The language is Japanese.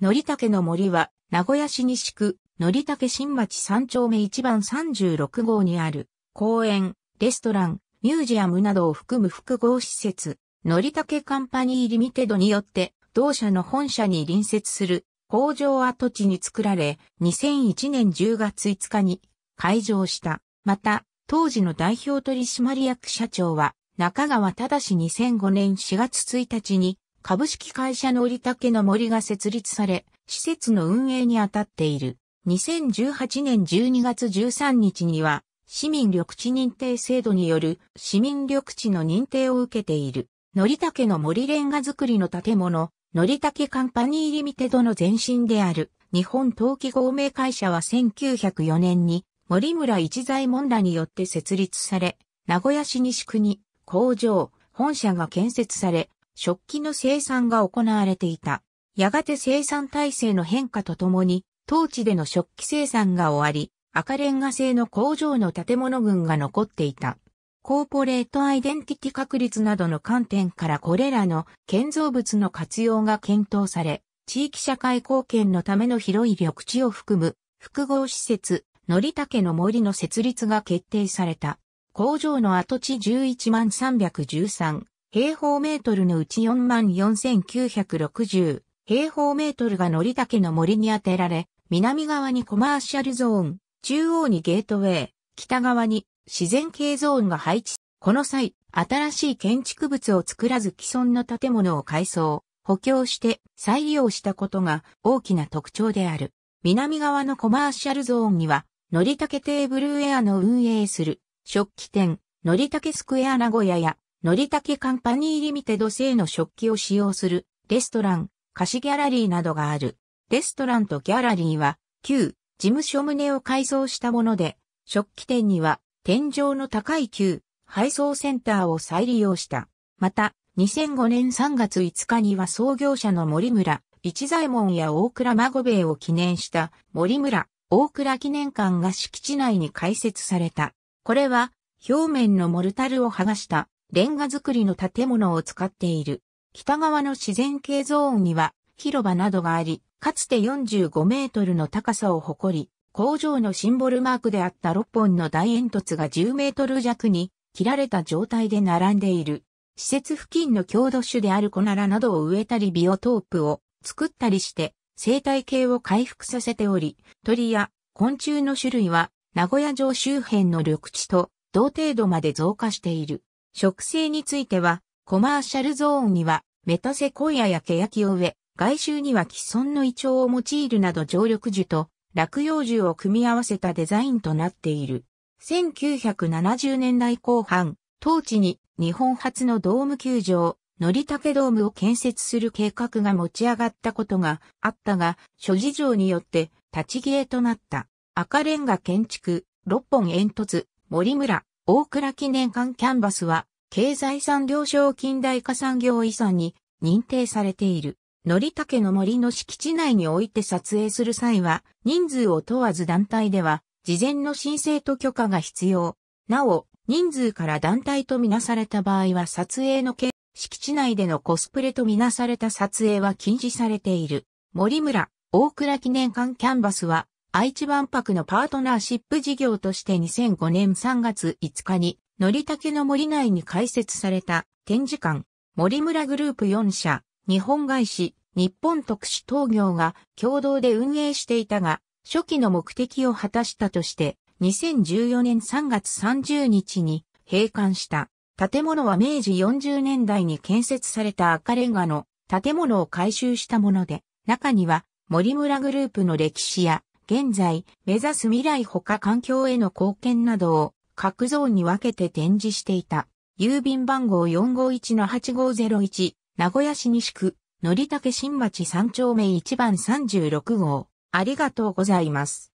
のりたけの森は、名古屋市西区、のりたけ新町3丁目1番36号にある、公園、レストラン、ミュージアムなどを含む複合施設、のりたけカンパニーリミテドによって、同社の本社に隣接する工場跡地に作られ、2001年10月5日に開場した。また、当時の代表取締役社長は、中川忠2005年4月1日に、株式会社のた竹の森が設立され、施設の運営に当たっている。2018年12月13日には、市民緑地認定制度による市民緑地の認定を受けている。のりたけの森レンガ作りの建物、のりたけカンパニーリミテドの前身である日本陶器合名会社は1904年に森村一材。門らによって設立され、名古屋市西区に工場、本社が建設され、食器の生産が行われていた。やがて生産体制の変化とともに、当地での食器生産が終わり、赤レンガ製の工場の建物群が残っていた。コーポレートアイデンティティ確立などの観点からこれらの建造物の活用が検討され、地域社会貢献のための広い緑地を含む複合施設、のりたけの森の設立が決定された。工場の跡地11万313平方メートルのうち44,960平方メートルがのりたけの森に当てられ、南側にコマーシャルゾーン、中央にゲートウェイ、北側に自然系ゾーンが配置。この際、新しい建築物を作らず既存の建物を改装、補強して再利用したことが大きな特徴である。南側のコマーシャルゾーンには、のりたけテーブルウェアの運営する食器店、のりたけスクエア名古屋やのりたけカンパニーリミテド製の食器を使用するレストラン、貸しギャラリーなどがある。レストランとギャラリーは旧事務所棟を改装したもので、食器店には天井の高い旧配送センターを再利用した。また、2005年3月5日には創業者の森村、一左衛門や大倉孫兵衛を記念した森村、大倉記念館が敷地内に開設された。これは表面のモルタルを剥がしたレンガ造りの建物を使っている。北側の自然系ゾーンには広場などがあり、かつて45メートルの高さを誇り、工場のシンボルマークであった6本の大煙突が10メートル弱に切られた状態で並んでいる。施設付近の郷土種であるコナラなどを植えたりビオトープを作ったりして生態系を回復させており、鳥や昆虫の種類は名古屋城周辺の緑地と同程度まで増加している。植生については、コマーシャルゾーンには、メタセコイアやケヤキを植え、外周には既存のイチョウを用いるなど常緑樹と落葉樹を組み合わせたデザインとなっている。1970年代後半、当地に日本初のドーム球場、のりたけドームを建設する計画が持ち上がったことがあったが、諸事情によって立ち消えとなった。赤レンガ建築、六本煙突、森村、大倉記念館キャンバスは、経済産業省近代化産業遺産に認定されている。のりたけの森の敷地内において撮影する際は、人数を問わず団体では、事前の申請と許可が必要。なお、人数から団体とみなされた場合は撮影の件、敷地内でのコスプレとみなされた撮影は禁止されている。森村、大倉記念館キャンバスは、愛知万博のパートナーシップ事業として2005年3月5日に、のりたけの森内に開設された展示館、森村グループ4社、日本外資、日本特殊陶業が共同で運営していたが、初期の目的を果たしたとして、2014年3月30日に閉館した。建物は明治40年代に建設された赤レンガの建物を改修したもので、中には森村グループの歴史や現在、目指す未来他環境への貢献などを各ゾーンに分けて展示していた。郵便番号451-8501、名古屋市西区、のりたけ新町3丁目1番36号。ありがとうございます。